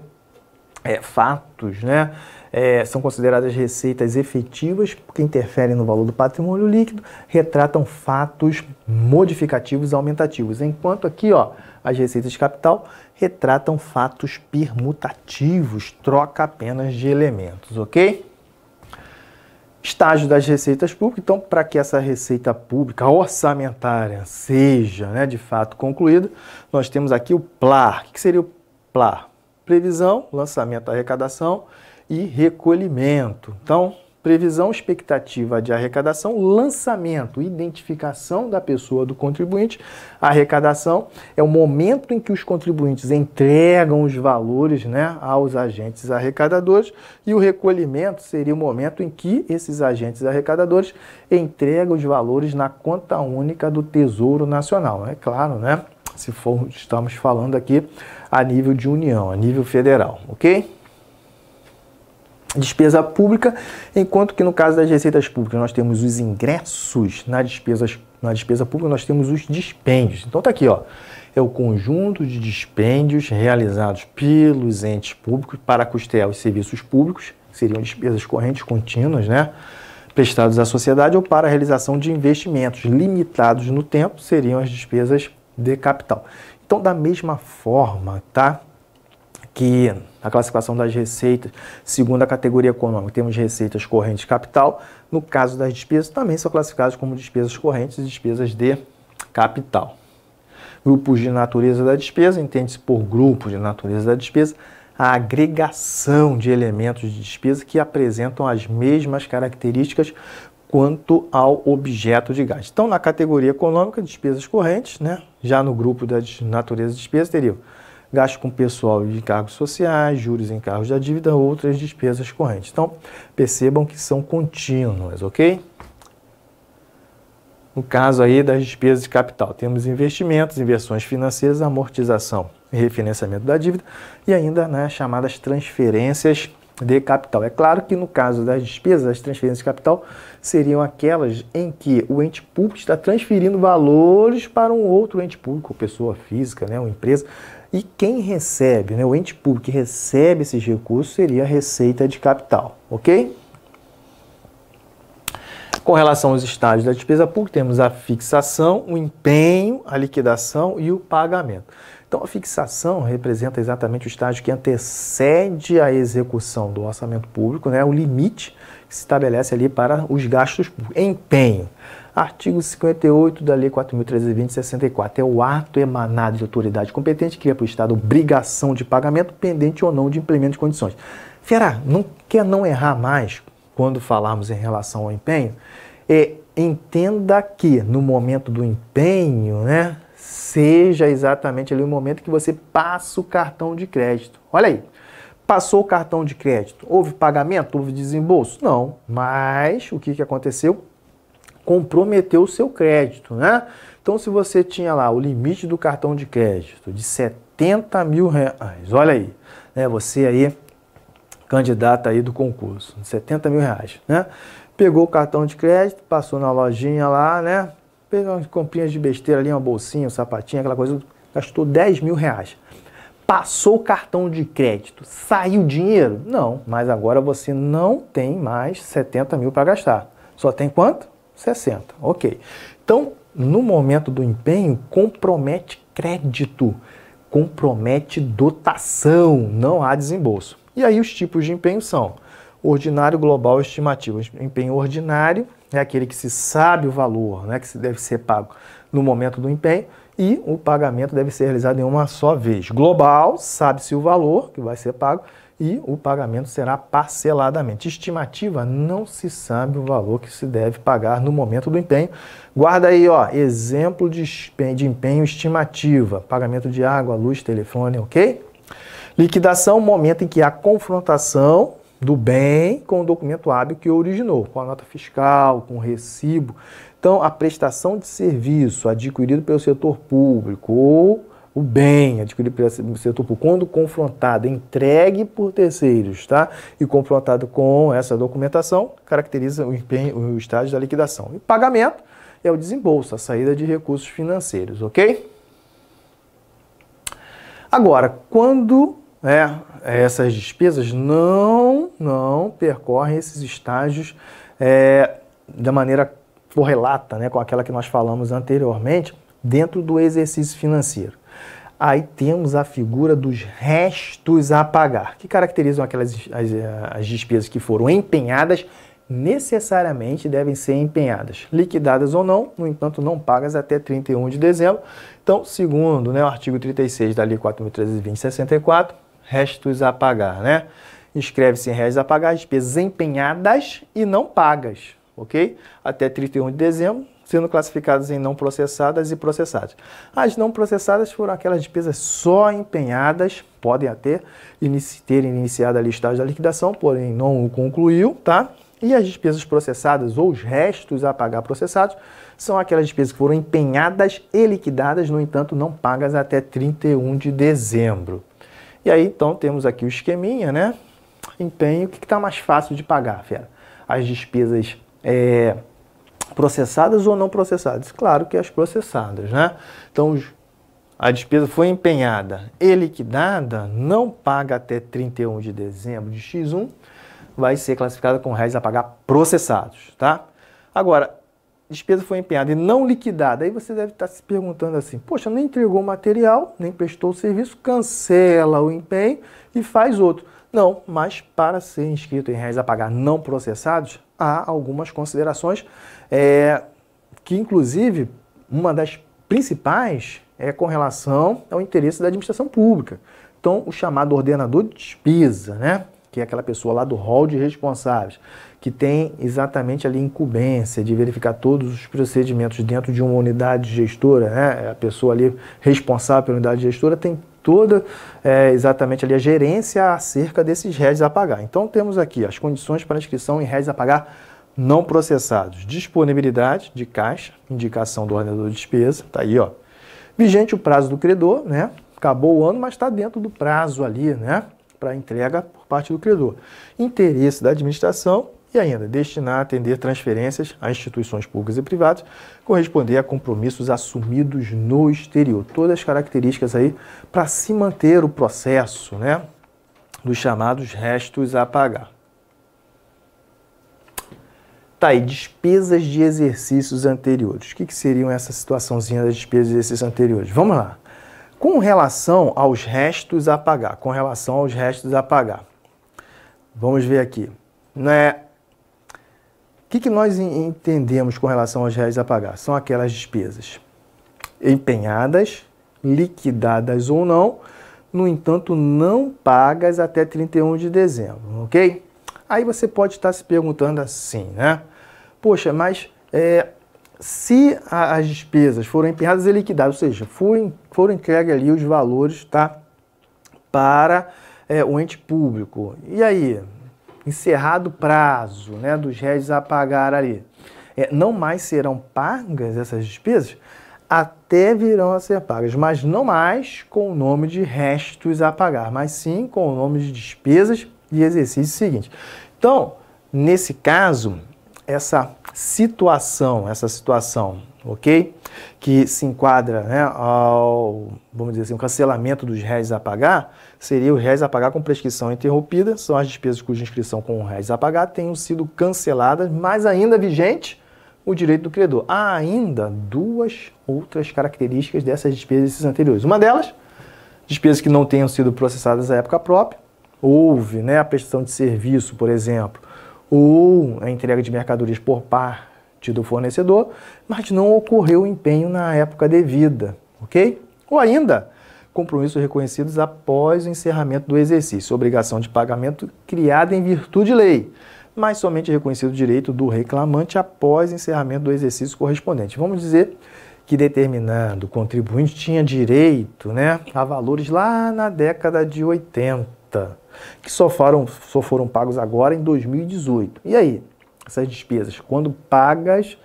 é, fatos, né? É, são consideradas receitas efetivas porque interferem no valor do patrimônio líquido, retratam fatos modificativos aumentativos. Enquanto aqui, ó, as receitas de capital retratam fatos permutativos, troca apenas de elementos, ok? Estágio das receitas públicas, então, para que essa receita pública orçamentária seja né, de fato concluída, nós temos aqui o PLAR. O que seria o PLAR? Previsão, lançamento, arrecadação e recolhimento. Então, previsão, expectativa de arrecadação, lançamento, identificação da pessoa do contribuinte. arrecadação é o momento em que os contribuintes entregam os valores né, aos agentes arrecadadores e o recolhimento seria o momento em que esses agentes arrecadadores entregam os valores na conta única do Tesouro Nacional. É claro, né? Se for, estamos falando aqui a nível de União, a nível federal, ok? Despesa pública, enquanto que no caso das receitas públicas nós temos os ingressos na despesa, na despesa pública, nós temos os dispêndios. Então tá aqui, ó, é o conjunto de dispêndios realizados pelos entes públicos para custear os serviços públicos, seriam despesas correntes contínuas, né? prestados à sociedade ou para a realização de investimentos limitados no tempo seriam as despesas de capital. Então, da mesma forma, tá? Que a classificação das receitas, segundo a categoria econômica, temos receitas correntes capital. No caso das despesas, também são classificadas como despesas correntes e despesas de capital. Grupos de natureza da despesa, entende-se por grupo de natureza da despesa, a agregação de elementos de despesa que apresentam as mesmas características quanto ao objeto de gasto. Então, na categoria econômica, despesas correntes, né? já no grupo da natureza de despesas, teria gasto com pessoal e encargos sociais, juros e encargos da dívida, outras despesas correntes. Então, percebam que são contínuas, ok? No caso aí das despesas de capital, temos investimentos, inversões financeiras, amortização e refinanciamento da dívida e ainda né, chamadas transferências de capital. É claro que no caso das despesas, as transferências de capital seriam aquelas em que o ente público está transferindo valores para um outro ente público, pessoa física, né, uma empresa. E quem recebe, né, o ente público que recebe esses recursos seria a receita de capital, ok? Com relação aos estágios da despesa pública, temos a fixação, o empenho, a liquidação e o pagamento. Então, a fixação representa exatamente o estágio que antecede a execução do orçamento público, né, o limite que se estabelece ali para os gastos públicos. Empenho. Artigo 58 da Lei 4.320-64. É o ato emanado de autoridade competente que cria para o Estado obrigação de pagamento, pendente ou não de implemento de condições. Ferá, não quer não errar mais quando falarmos em relação ao empenho? É, entenda que no momento do empenho, né, seja exatamente ali o momento que você passa o cartão de crédito. Olha aí, passou o cartão de crédito, houve pagamento, houve desembolso? Não, mas o que, que aconteceu? Comprometeu o seu crédito, né? Então, se você tinha lá o limite do cartão de crédito de 70 mil reais, olha aí, né? Você aí, candidata aí do concurso, 70 mil reais, né? Pegou o cartão de crédito, passou na lojinha lá, né? pegou umas comprinhas de besteira ali, uma bolsinha, um sapatinho, aquela coisa, gastou 10 mil reais. Passou o cartão de crédito, saiu o dinheiro? Não, mas agora você não tem mais 70 mil para gastar. Só tem quanto? 60. Ok. Então, no momento do empenho, compromete crédito, compromete dotação, não há desembolso. E aí os tipos de empenho são ordinário, global, estimativo. Empenho ordinário é aquele que se sabe o valor né, que deve ser pago no momento do empenho e o pagamento deve ser realizado em uma só vez. Global, sabe-se o valor que vai ser pago e o pagamento será parceladamente. Estimativa, não se sabe o valor que se deve pagar no momento do empenho. Guarda aí, ó, exemplo de empenho, de empenho estimativa, pagamento de água, luz, telefone, ok? Liquidação, momento em que a confrontação do bem com o documento hábil que originou, com a nota fiscal, com o recibo. Então, a prestação de serviço adquirido pelo setor público ou o bem adquirido pelo setor público, quando confrontado, entregue por terceiros, tá? E confrontado com essa documentação, caracteriza o, empenho, o estágio da liquidação. E pagamento é o desembolso, a saída de recursos financeiros, ok? Agora, quando é, essas despesas não, não percorrem esses estágios é, da maneira correlata né, com aquela que nós falamos anteriormente dentro do exercício financeiro. Aí temos a figura dos restos a pagar, que caracterizam aquelas as, eh, as despesas que foram empenhadas necessariamente devem ser empenhadas, liquidadas ou não, no entanto, não pagas até 31 de dezembro. Então, segundo né, o artigo 36 da Lei 4.320-64, restos a pagar, né? Inscreve-se em restos a pagar, despesas empenhadas e não pagas, ok? Até 31 de dezembro, sendo classificadas em não processadas e processadas. As não processadas foram aquelas despesas só empenhadas, podem até inici ter iniciado a listagem da liquidação, porém não o concluiu, tá? E as despesas processadas ou os restos a pagar processados são aquelas despesas que foram empenhadas e liquidadas, no entanto, não pagas até 31 de dezembro. E aí, então, temos aqui o esqueminha, né? Empenho, o que está mais fácil de pagar, fera? As despesas é, processadas ou não processadas? Claro que as processadas, né? Então, a despesa foi empenhada e liquidada, não paga até 31 de dezembro de X1, vai ser classificada com réis a pagar processados, tá? Agora, despesa foi empenhada e não liquidada, aí você deve estar se perguntando assim: poxa, não entregou o material, nem prestou o serviço, cancela o empenho e faz outro. Não, mas para ser inscrito em reais a pagar não processados, há algumas considerações é, que, inclusive, uma das principais é com relação ao interesse da administração pública. Então, o chamado ordenador de despesa, né? que é aquela pessoa lá do hall de responsáveis que tem exatamente ali incumbência de verificar todos os procedimentos dentro de uma unidade gestora, né? a pessoa ali responsável pela unidade gestora tem toda é, exatamente ali a gerência acerca desses REDs a pagar. Então temos aqui as condições para inscrição em REDs a pagar não processados. Disponibilidade de caixa, indicação do ordenador de despesa, tá aí, ó. Vigente o prazo do credor, né? Acabou o ano, mas está dentro do prazo ali, né? Para entrega por parte do credor. Interesse da administração e ainda destinar a atender transferências a instituições públicas e privadas, corresponder a compromissos assumidos no exterior. Todas as características aí para se manter o processo, né, dos chamados restos a pagar. Tá aí, despesas de exercícios anteriores. O que, que seriam essa situaçãozinha das despesas de exercícios anteriores? Vamos lá. Com relação aos restos a pagar, com relação aos restos a pagar, vamos ver aqui. Não é o que, que nós entendemos com relação aos réis a pagar? São aquelas despesas empenhadas, liquidadas ou não, no entanto, não pagas até 31 de dezembro, ok? Aí você pode estar se perguntando assim, né? Poxa, mas é, se a, as despesas foram empenhadas e liquidadas, ou seja, foram, foram entregues ali os valores tá, para é, o ente público, e aí? encerrado o prazo né, dos réis a pagar ali, é, não mais serão pagas essas despesas, até virão a ser pagas, mas não mais com o nome de restos a pagar, mas sim com o nome de despesas de exercício seguinte. Então, nesse caso, essa situação, essa situação ok? Que se enquadra né, ao, vamos dizer assim, o cancelamento dos réis a pagar, seria os réis a pagar com prescrição interrompida, são as despesas cuja inscrição com réis a pagar tenham sido canceladas, mas ainda vigente o direito do credor. Há ainda duas outras características dessas despesas anteriores. Uma delas, despesas que não tenham sido processadas à época própria, houve né, a prestação de serviço, por exemplo, ou a entrega de mercadorias por par do fornecedor, mas não ocorreu o empenho na época devida, ok? Ou ainda, compromissos reconhecidos após o encerramento do exercício, obrigação de pagamento criada em virtude de lei, mas somente reconhecido o direito do reclamante após encerramento do exercício correspondente. Vamos dizer que determinado contribuinte tinha direito né, a valores lá na década de 80, que só foram, só foram pagos agora em 2018. E aí, essas despesas, quando pagas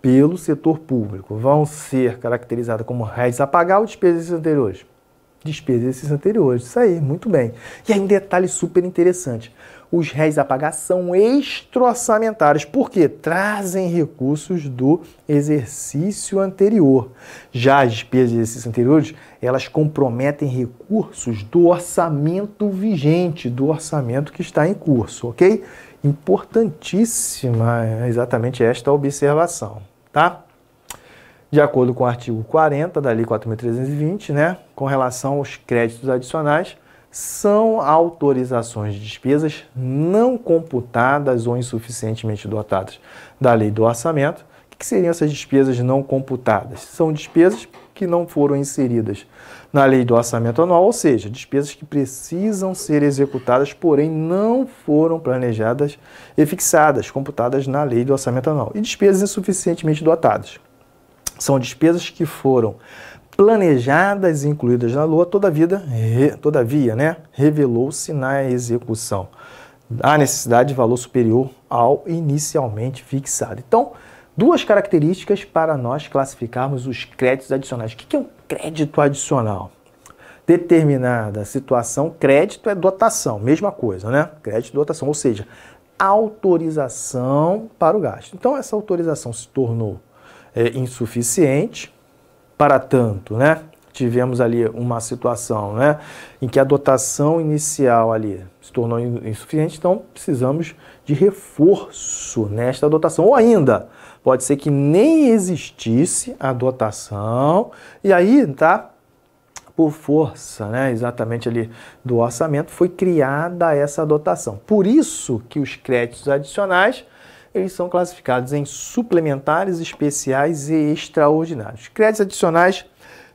pelo setor público, vão ser caracterizadas como réis a pagar ou despesas anteriores? Despesas anteriores, isso aí, muito bem. E aí um detalhe super interessante, os réis a pagar são extra-orçamentários, porque trazem recursos do exercício anterior. Já as despesas de exercícios anteriores, elas comprometem recursos do orçamento vigente, do orçamento que está em curso, ok? importantíssima é exatamente esta observação, tá? De acordo com o artigo 40 da Lei 4.320, né, com relação aos créditos adicionais, são autorizações de despesas não computadas ou insuficientemente dotadas da Lei do Orçamento. O que seriam essas despesas não computadas? São despesas que não foram inseridas na lei do orçamento anual, ou seja, despesas que precisam ser executadas, porém não foram planejadas e fixadas, computadas na lei do orçamento anual, e despesas insuficientemente dotadas. São despesas que foram planejadas e incluídas na lua, todavia, re, todavia né, revelou-se na execução a necessidade de valor superior ao inicialmente fixado. Então, duas características para nós classificarmos os créditos adicionais. O que é um crédito adicional? Determinada situação, crédito é dotação, mesma coisa, né? Crédito dotação, ou seja, autorização para o gasto. Então, essa autorização se tornou é, insuficiente, para tanto, né? Tivemos ali uma situação né, em que a dotação inicial ali se tornou insuficiente, então precisamos de reforço nesta dotação. Ou ainda, Pode ser que nem existisse a dotação, e aí, tá? Por força, né, exatamente ali do orçamento, foi criada essa dotação. Por isso que os créditos adicionais eles são classificados em suplementares, especiais e extraordinários. Créditos adicionais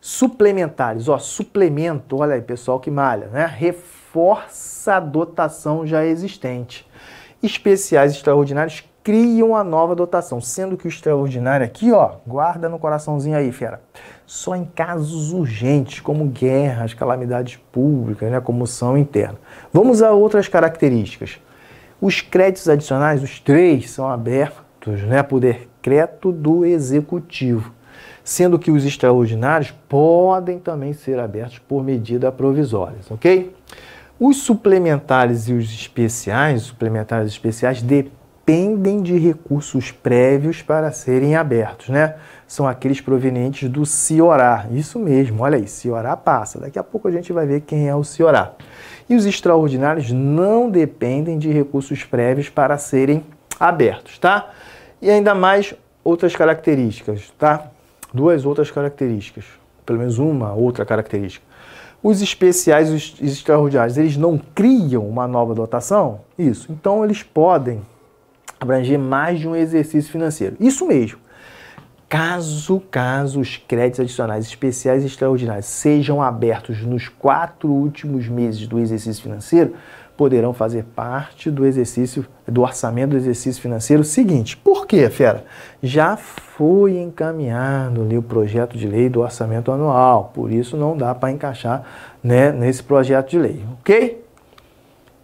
suplementares, ó, suplemento, olha aí, pessoal que malha, né? Reforça a dotação já existente. Especiais extraordinários criam uma nova dotação, sendo que o extraordinário aqui, ó, guarda no coraçãozinho aí, fera. Só em casos urgentes, como guerras, calamidades públicas, né, comoção interna. Vamos a outras características. Os créditos adicionais, os três, são abertos, né, por decreto do executivo sendo que os extraordinários podem também ser abertos por medida provisória, ok? Os suplementares e os especiais, os suplementares especiais dependem dependem de recursos prévios para serem abertos, né? São aqueles provenientes do Ciorá. Isso mesmo, olha aí, Ciorá passa. Daqui a pouco a gente vai ver quem é o Ciorá. E os extraordinários não dependem de recursos prévios para serem abertos, tá? E ainda mais outras características, tá? Duas outras características, pelo menos uma outra característica. Os especiais, os extraordinários, eles não criam uma nova dotação? Isso. Então eles podem abranger mais de um exercício financeiro. Isso mesmo. Caso, caso os créditos adicionais especiais e extraordinários sejam abertos nos quatro últimos meses do exercício financeiro, poderão fazer parte do exercício do orçamento do exercício financeiro seguinte. Por quê, fera? Já foi encaminhado ali o projeto de lei do orçamento anual, por isso não dá para encaixar né, nesse projeto de lei, ok?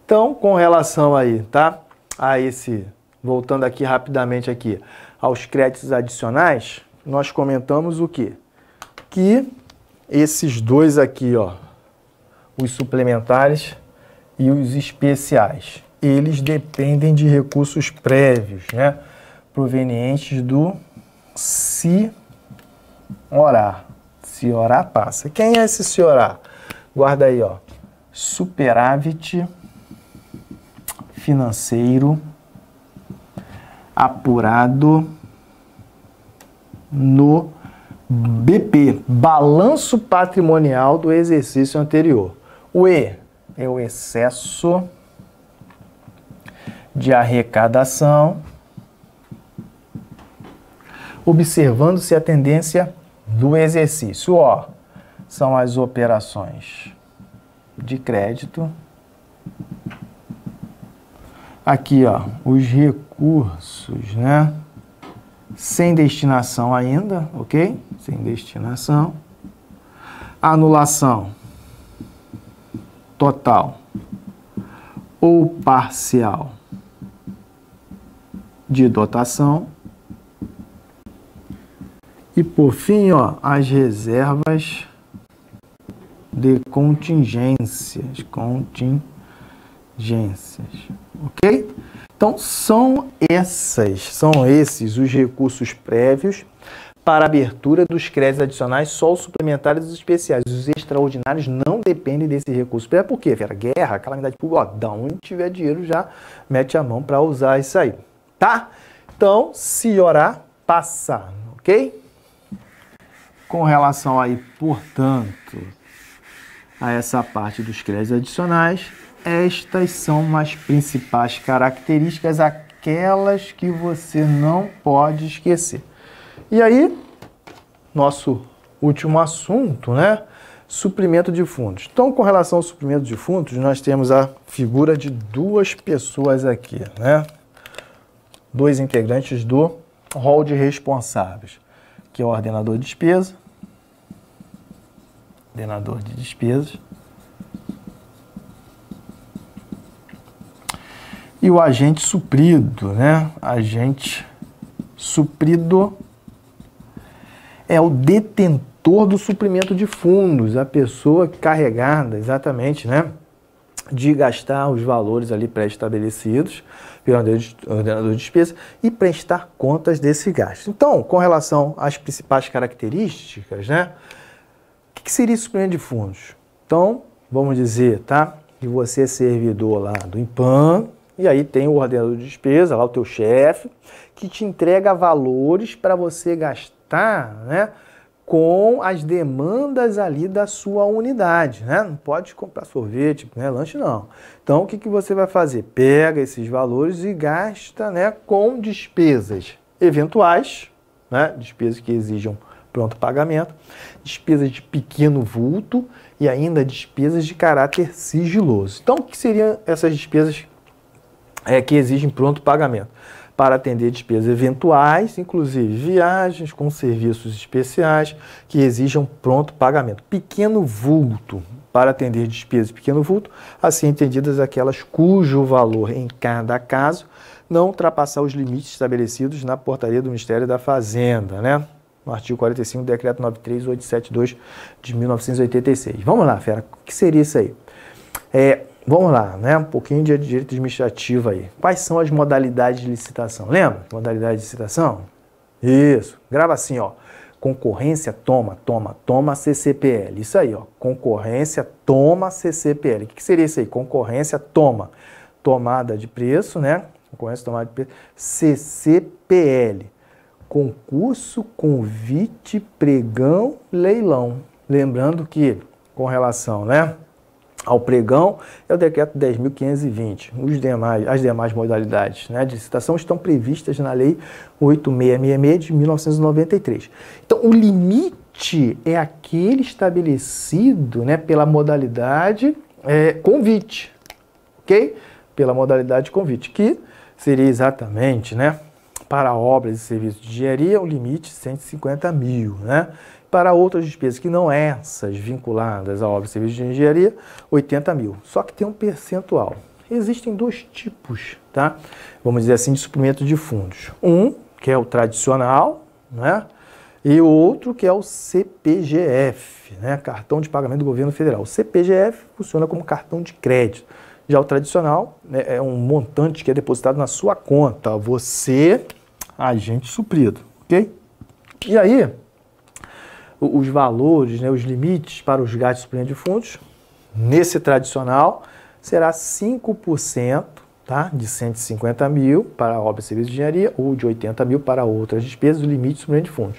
Então, com relação aí, tá? A esse voltando aqui rapidamente aqui aos créditos adicionais, nós comentamos o quê? Que esses dois aqui, ó, os suplementares e os especiais, eles dependem de recursos prévios, né? Provenientes do se orar. Se orar passa. Quem é esse se orar? Guarda aí, ó. Superávit financeiro apurado no BP, balanço patrimonial do exercício anterior. O E é o excesso de arrecadação, observando-se a tendência do exercício. O são as operações de crédito aqui ó, os recursos, né? Sem destinação ainda, ok? Sem destinação. Anulação total ou parcial de dotação. E por fim, ó, as reservas de contingências, contingências agências, ok? Então são essas, são esses os recursos prévios para abertura dos créditos adicionais, só os suplementares e os especiais. Os extraordinários não dependem desse recurso. É por quê, Vera? Guerra, calamidade pública, ó, da onde tiver dinheiro já mete a mão para usar isso aí, tá? Então, se orar, passar, ok? Com relação aí, portanto, a essa parte dos créditos adicionais, estas são as principais características, aquelas que você não pode esquecer. E aí, nosso último assunto, né? Suprimento de fundos. Então, com relação ao suprimento de fundos, nós temos a figura de duas pessoas aqui, né? Dois integrantes do rol de responsáveis, que é o ordenador de despesa, ordenador de despesas e o agente suprido, né? Agente suprido é o detentor do suprimento de fundos, a pessoa carregada exatamente, né? De gastar os valores ali pré-estabelecidos pelo ordenador de despesa e prestar contas desse gasto. Então, com relação às principais características, né? O que seria suprimento de fundos? Então, vamos dizer, tá? Que você é servidor lá do IPAN, e aí tem o ordenador de despesa, lá o teu chefe, que te entrega valores para você gastar, né? com as demandas ali da sua unidade, né? Não pode comprar sorvete, né? lanche não. Então o que, que você vai fazer? Pega esses valores e gasta, né, com despesas eventuais, né? Despesas que exijam pronto pagamento, despesas de pequeno vulto e ainda despesas de caráter sigiloso. Então o que seriam essas despesas é, que exigem pronto pagamento para atender despesas eventuais, inclusive viagens com serviços especiais que exijam pronto pagamento. Pequeno vulto para atender despesas pequeno vulto, assim entendidas aquelas cujo valor em cada caso não ultrapassar os limites estabelecidos na portaria do Ministério da Fazenda, né? No artigo 45 do decreto 93872 de 1986. Vamos lá, fera, o que seria isso aí? É, Vamos lá, né? Um pouquinho de direito administrativo aí. Quais são as modalidades de licitação? Lembra? Modalidade de licitação? Isso. Grava assim, ó. Concorrência toma, toma, toma CCPL. Isso aí, ó. Concorrência toma CCPL. O que seria isso aí? Concorrência toma. Tomada de preço, né? Concorrência tomada de preço. CCPL. Concurso, convite, pregão, leilão. Lembrando que, com relação, né? ao pregão é o decreto 10.520. Os demais, as demais modalidades né, de licitação estão previstas na lei 8666 de 1993. Então, o limite é aquele estabelecido né, pela modalidade é, convite, ok? Pela modalidade convite, que seria exatamente, né, para obras e serviços de engenharia, o limite 150 mil, né? Para outras despesas que não essas vinculadas à obra e serviço de engenharia, 80 mil. Só que tem um percentual. Existem dois tipos, tá? Vamos dizer assim, de suprimento de fundos. Um, que é o tradicional, né? E o outro que é o CPGF, né? Cartão de Pagamento do Governo Federal. O CPGF funciona como cartão de crédito. Já o tradicional né, é um montante que é depositado na sua conta. Você, agente suprido, ok? E aí, os valores, né, os limites para os gastos de suplemento de fundos, nesse tradicional, será 5% tá, de 150 mil para a obra e serviço de engenharia ou de 80 mil para outras despesas, o limite de suplemento de fundos.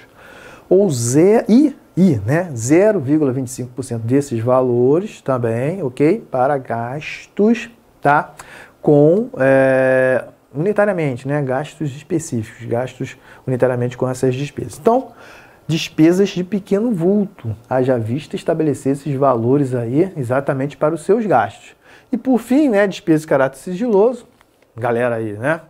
Ou né? zero, e, e né, 0,25% desses valores também, ok? Para gastos, tá? Com é, unitariamente, né? Gastos específicos, gastos unitariamente com essas despesas. Então, despesas de pequeno vulto, haja vista estabelecer esses valores aí exatamente para os seus gastos. E por fim, né, despesa de caráter sigiloso, galera aí, né?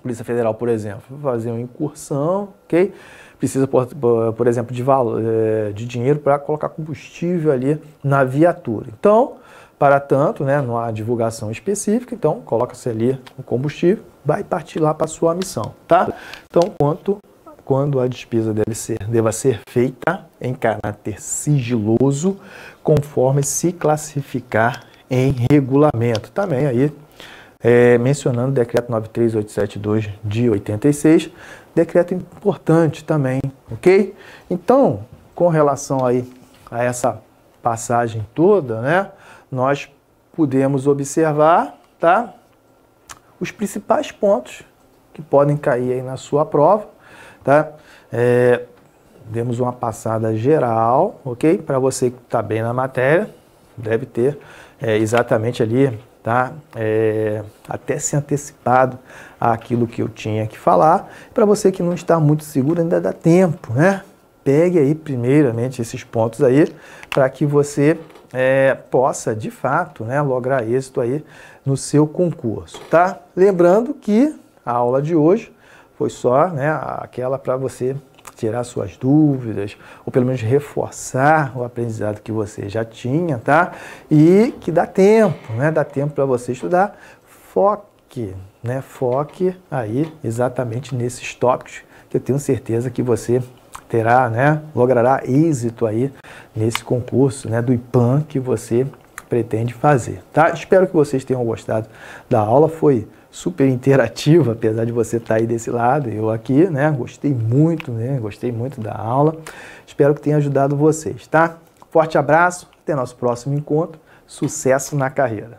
Polícia Federal, por exemplo, fazer uma incursão, ok? Precisa, por, por exemplo, de, valor, eh, de dinheiro para colocar combustível ali na viatura. Então, para tanto, né, não há divulgação específica, então coloca-se ali o combustível, vai partir lá para a sua missão, tá? Então, quanto quando a despesa deve ser, deva ser feita em caráter sigiloso, conforme se classificar em regulamento. Também tá aí é, mencionando o decreto 93872 de 86, decreto importante também, ok? Então, com relação aí a essa passagem toda, né, nós podemos observar, tá? Os principais pontos que podem cair aí na sua prova, tá? É, demos uma passada geral, ok? Para você que está bem na matéria, deve ter é, exatamente ali, tá? É, até se antecipado àquilo que eu tinha que falar. Para você que não está muito seguro, ainda dá tempo, né? Pegue aí primeiramente esses pontos aí para que você é, possa, de fato, né, lograr êxito aí no seu concurso, tá? Lembrando que a aula de hoje foi só né, aquela para você tirar suas dúvidas, ou pelo menos reforçar o aprendizado que você já tinha, tá? E que dá tempo, né? Dá tempo para você estudar. Foque, né? Foque aí exatamente nesses tópicos que eu tenho certeza que você terá, né? Logrará êxito aí nesse concurso, né? Do IPAN que você pretende fazer, tá? Espero que vocês tenham gostado da aula. Foi super interativa, apesar de você estar tá aí desse lado, eu aqui, né? Gostei muito, né? Gostei muito da aula. Espero que tenha ajudado vocês, tá? Forte abraço, até nosso próximo encontro. Sucesso na carreira.